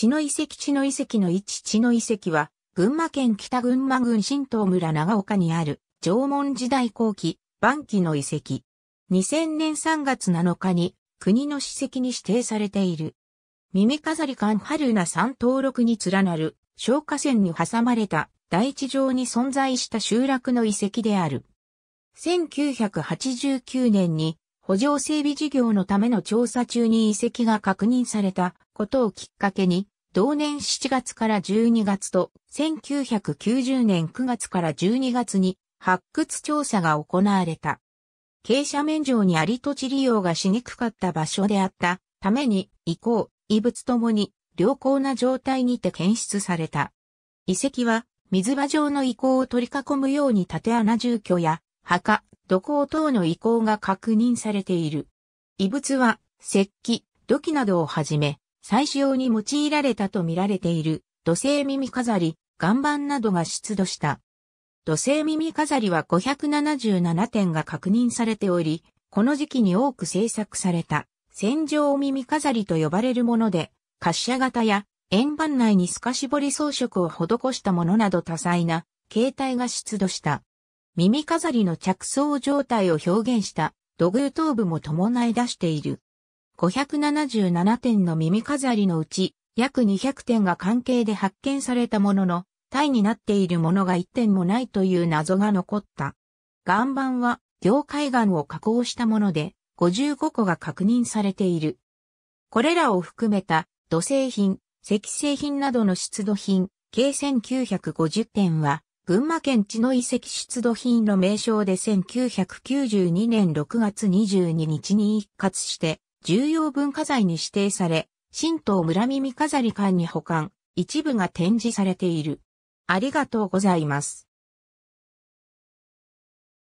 血の遺跡血の遺跡の位置血の遺跡は、群馬県北群馬郡新東村長岡にある、縄文時代後期、晩期の遺跡。2000年3月7日に、国の史跡に指定されている。耳飾り館春名山登録に連なる、消火線に挟まれた、大地上に存在した集落の遺跡である。1989年に補助整備事業のための調査中に遺跡が確認されたことをきっかけに、同年7月から12月と1990年9月から12月に発掘調査が行われた。傾斜面上にあり土地利用がしにくかった場所であったために、遺構、遺物ともに良好な状態にて検出された。遺跡は水場上の遺構を取り囲むように縦穴住居や墓、土工等の遺構が確認されている。遺物は、石器、土器などをはじめ、採取用に用いられたと見られている、土製耳飾り、岩盤などが出土した。土製耳飾りは577点が確認されており、この時期に多く製作された、戦場耳飾りと呼ばれるもので、滑車型や円盤内に透かし彫り装飾を施したものなど多彩な形態が出土した。耳飾りの着想状態を表現した土偶頭部も伴い出している。577点の耳飾りのうち約200点が関係で発見されたものの、タイになっているものが1点もないという謎が残った。岩盤は凝灰岩を加工したもので、55個が確認されている。これらを含めた土製品、石製品などの出土品、計1950点は群馬県地の遺跡出土品の名称で1992年6月22日に一括して重要文化財に指定され、新東村耳飾り館に保管、一部が展示されている。ありがとうございます。